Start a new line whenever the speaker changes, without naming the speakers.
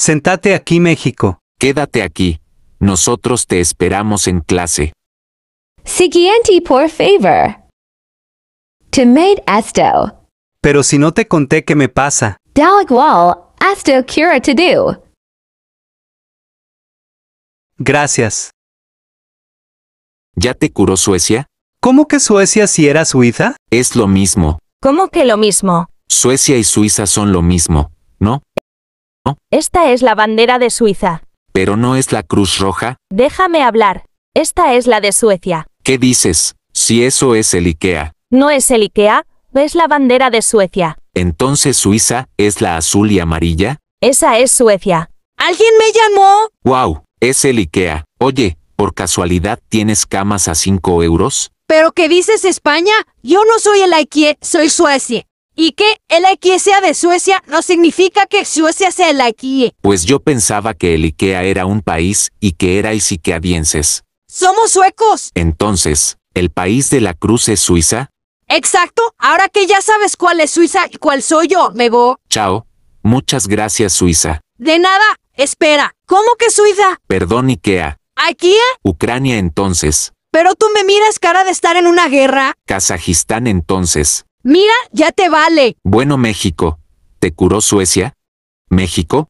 Sentate aquí, México. Quédate aquí. Nosotros te esperamos en clase.
Siguiente, por favor. Tomate esto.
Pero si no te conté qué me pasa.
Da igual, esto cura to do.
Gracias.
¿Ya te curó Suecia? ¿Cómo que Suecia si era Suiza? Es lo mismo.
¿Cómo que lo mismo?
Suecia y Suiza son lo mismo, ¿no?
Esta es la bandera de Suiza.
¿Pero no es la Cruz Roja?
Déjame hablar. Esta es la de Suecia.
¿Qué dices? Si eso es el IKEA.
No es el IKEA, es la bandera de Suecia.
Entonces Suiza es la azul y amarilla.
Esa es Suecia.
¿Alguien me llamó?
¡Wow! Es el IKEA. Oye, ¿por casualidad tienes camas a 5 euros?
¿Pero qué dices España? Yo no soy el IKEA, soy Suecia. ¿Y que el IKEA de Suecia no significa que Suecia sea el IKEA?
Pues yo pensaba que el IKEA era un país y que erais ikeadienses.
¡Somos suecos!
Entonces, ¿el país de la cruz es Suiza?
Exacto, ahora que ya sabes cuál es Suiza y cuál soy yo, me voy.
Chao. Muchas gracias, Suiza.
De nada, espera. ¿Cómo que Suiza?
Perdón, IKEA. ¿IKEA? Ucrania entonces.
Pero tú me miras cara de estar en una guerra.
Kazajistán entonces. Mira, ya te vale. Bueno, México. ¿Te curó Suecia? México,